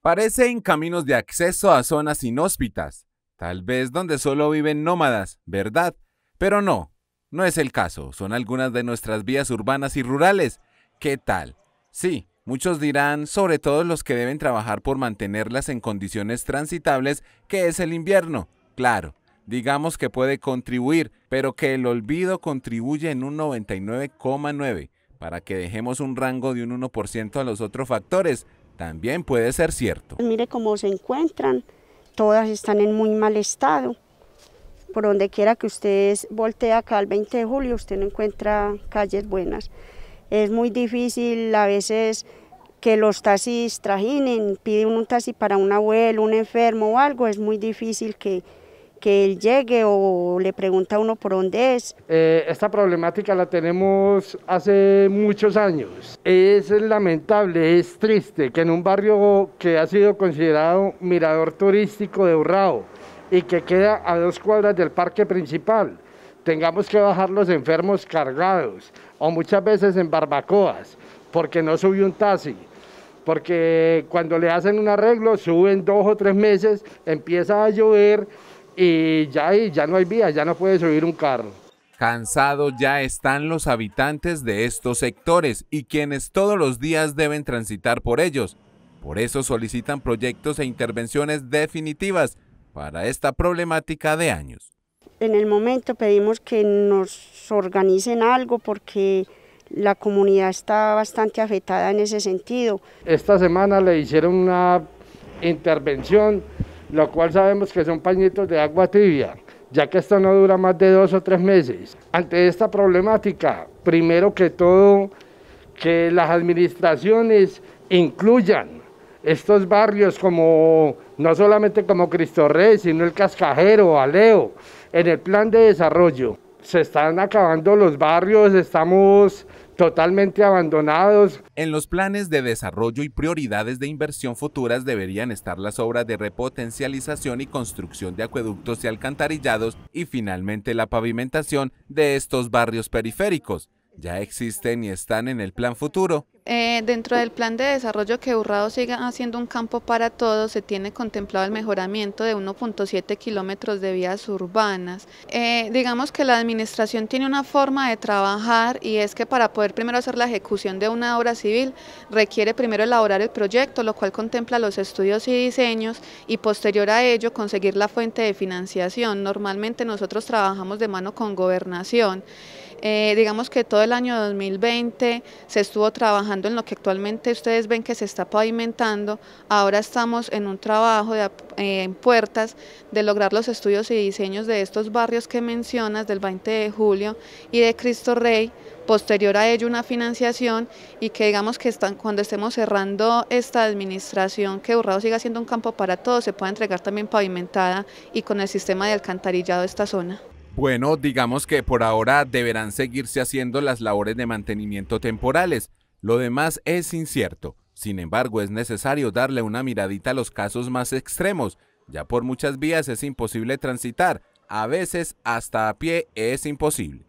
Parecen caminos de acceso a zonas inhóspitas, tal vez donde solo viven nómadas, ¿verdad? Pero no, no es el caso, son algunas de nuestras vías urbanas y rurales. ¿Qué tal? Sí, muchos dirán, sobre todo los que deben trabajar por mantenerlas en condiciones transitables, que es el invierno. Claro, digamos que puede contribuir, pero que el olvido contribuye en un 99,9, para que dejemos un rango de un 1% a los otros factores, también puede ser cierto. Mire cómo se encuentran, todas están en muy mal estado. Por donde quiera que ustedes voltea acá el 20 de julio, usted no encuentra calles buenas. Es muy difícil a veces que los taxis trajinen, pide un taxi para un abuelo, un enfermo o algo, es muy difícil que, que él llegue o le pregunta a uno por dónde es. Eh, esta problemática la tenemos hace muchos años. Es lamentable, es triste que en un barrio que ha sido considerado mirador turístico de Urrao y que queda a dos cuadras del parque principal, tengamos que bajar los enfermos cargados o muchas veces en barbacoas porque no sube un taxi porque cuando le hacen un arreglo suben dos o tres meses, empieza a llover y ya, ya no hay vía, ya no puede subir un carro. Cansados ya están los habitantes de estos sectores y quienes todos los días deben transitar por ellos. Por eso solicitan proyectos e intervenciones definitivas para esta problemática de años. En el momento pedimos que nos organicen algo porque la comunidad está bastante afectada en ese sentido. Esta semana le hicieron una intervención lo cual sabemos que son pañitos de agua tibia, ya que esto no dura más de dos o tres meses. Ante esta problemática, primero que todo, que las administraciones incluyan estos barrios como no solamente como Cristo Rey, sino el Cascajero, Aleo, en el plan de desarrollo. Se están acabando los barrios, estamos totalmente abandonados. En los planes de desarrollo y prioridades de inversión futuras deberían estar las obras de repotencialización y construcción de acueductos y alcantarillados y finalmente la pavimentación de estos barrios periféricos ya existen y están en el plan futuro. Eh, dentro del plan de desarrollo que Urrado siga haciendo un campo para todos, se tiene contemplado el mejoramiento de 1.7 kilómetros de vías urbanas. Eh, digamos que la administración tiene una forma de trabajar y es que para poder primero hacer la ejecución de una obra civil requiere primero elaborar el proyecto, lo cual contempla los estudios y diseños y posterior a ello conseguir la fuente de financiación. Normalmente nosotros trabajamos de mano con gobernación. Eh, digamos que todo el año 2020 se estuvo trabajando en lo que actualmente ustedes ven que se está pavimentando. Ahora estamos en un trabajo eh, en puertas de lograr los estudios y diseños de estos barrios que mencionas del 20 de julio y de Cristo Rey posterior a ello una financiación y que digamos que están, cuando estemos cerrando esta administración, que Burrado siga siendo un campo para todos, se pueda entregar también pavimentada y con el sistema de alcantarillado de esta zona. Bueno, digamos que por ahora deberán seguirse haciendo las labores de mantenimiento temporales. Lo demás es incierto. Sin embargo, es necesario darle una miradita a los casos más extremos. Ya por muchas vías es imposible transitar, a veces hasta a pie es imposible.